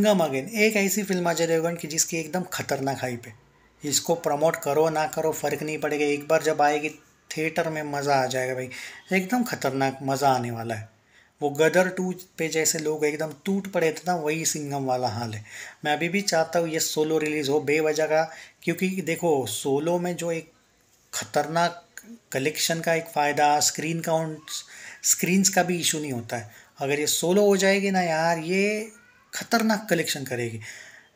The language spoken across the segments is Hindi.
सिंगम अगेन एक ऐसी फिल्म जाए रेवगन की जिसकी एकदम खतरनाक हाइप है इसको प्रमोट करो ना करो फ़र्क नहीं पड़ेगा एक बार जब आएगी थिएटर में मज़ा आ जाएगा भाई एकदम खतरनाक मज़ा आने वाला है वो गदर टू पे जैसे लोग एकदम टूट पड़े थे ना वही सिंगम वाला हाल है मैं अभी भी चाहता हूँ ये सोलो रिलीज़ हो बेवजह का क्योंकि देखो सोलो में जो एक खतरनाक कलेक्शन का एक फ़ायदा स्क्रीन काउंट स्क्रीन्स का भी इशू नहीं होता है अगर ये सोलो हो जाएगी ना यार ये खतरनाक कलेक्शन करेगी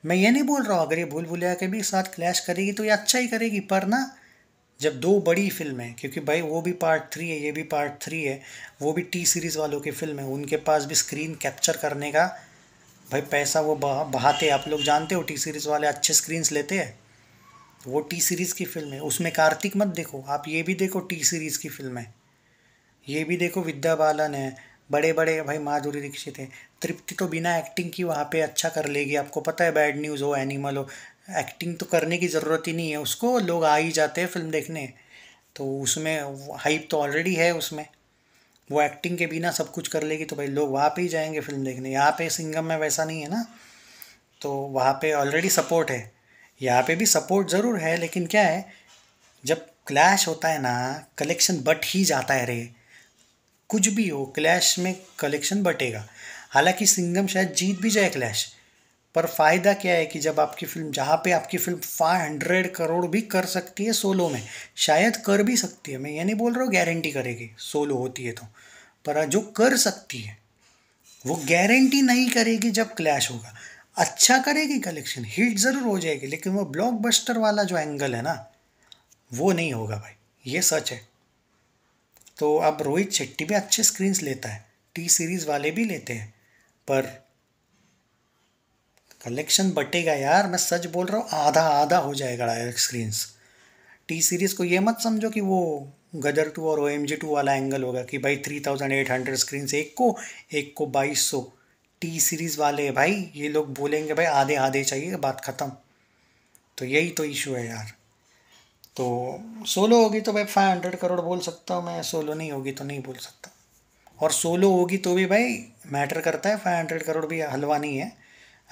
मैं ये नहीं बोल रहा हूँ अगर ये भूल भुलैया के भी साथ क्लैश करेगी तो ये अच्छा ही करेगी पर ना जब दो बड़ी फिल्म है क्योंकि भाई वो भी पार्ट थ्री है ये भी पार्ट थ्री है वो भी टी सीरीज़ वालों की फिल्म है उनके पास भी स्क्रीन कैप्चर करने का भाई पैसा वो बहाते आप लोग जानते हो टी सीरीज़ वाले अच्छे स्क्रीन्स लेते हैं वो टी सीरीज़ की फिल्म है उसमें कार्तिक मत देखो आप ये भी देखो टी सीरीज़ की फिल्म है ये भी देखो विद्या बालन है बड़े बड़े भाई माधुरी दीक्षित हैं तृप्ति तो बिना एक्टिंग की वहाँ पे अच्छा कर लेगी आपको पता है बैड न्यूज़ हो एनिमल हो एक्टिंग तो करने की ज़रूरत ही नहीं है उसको लोग आ ही जाते हैं फिल्म देखने तो उसमें हाइप तो ऑलरेडी है उसमें वो एक्टिंग के बिना सब कुछ कर लेगी तो भाई लोग वहाँ पे ही जाएंगे फिल्म देखने यहाँ पे सिंगम में वैसा नहीं है ना तो वहाँ पे ऑलरेडी सपोर्ट है यहाँ पे भी सपोर्ट ज़रूर है लेकिन क्या है जब क्लैश होता है ना कलेक्शन बट ही जाता है रे कुछ भी हो क्लैश में कलेक्शन बटेगा हालांकि सिंगम शायद जीत भी जाए क्लैश पर फ़ायदा क्या है कि जब आपकी फिल्म जहाँ पे आपकी फिल्म 500 करोड़ भी कर सकती है सोलो में शायद कर भी सकती है मैं ये नहीं बोल रहा हूँ गारंटी करेगी सोलो होती है तो पर जो कर सकती है वो गारंटी नहीं करेगी जब क्लैश होगा अच्छा करेगी कलेक्शन हिट ज़रूर हो जाएगी लेकिन वो ब्लॉकबस्टर वाला जो एंगल है ना वो नहीं होगा भाई ये सच है तो अब रोहित शेट्टी भी अच्छे स्क्रीन्स लेता है टी सीरीज़ वाले भी लेते हैं पर कलेक्शन बटेगा यार मैं सच बोल रहा हूँ आधा आधा हो जाएगा डायरेक्ट स्क्रीन्स टी सीरीज़ को ये मत समझो कि वो गदर टू और ओ एम जी टू वाला एंगल होगा कि भाई three thousand eight hundred screen एक को एक को बाईस सौ टी सीरीज़ वाले भाई ये लोग बोलेंगे भाई आधे आधे चाहिए बात ख़त्म तो यही तो इशू है यार तो सोलो होगी तो भाई फाइव हंड्रेड करोड़ बोल सकता हूँ मैं सोलो नहीं होगी तो नहीं बोल सकता और सोलो होगी तो भी भाई मैटर करता है फाइव हंड्रेड करोड़ भी हलवा नहीं है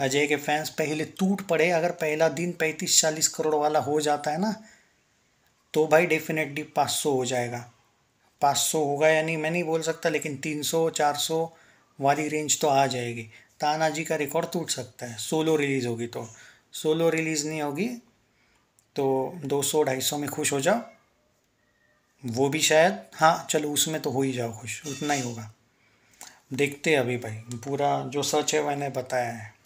अजय के फैंस पहले टूट पड़े अगर पहला दिन पैंतीस चालीस करोड़ वाला हो जाता है ना तो भाई डेफिनेटली पाँच सौ हो जाएगा पाँच सौ होगा या नहीं मैं नहीं बोल सकता लेकिन तीन सौ चार सौ वाली रेंज तो आ जाएगी ताना जी का रिकॉर्ड टूट सकता है सोलो रिलीज़ होगी तो सोलो रिलीज़ नहीं होगी तो दो सौ ढाई सौ में खुश हो जाओ वो भी शायद हाँ चलो उसमें तो हो ही जाओ खुश उतना ही होगा देखते अभी भाई पूरा जो सच है मैंने बताया है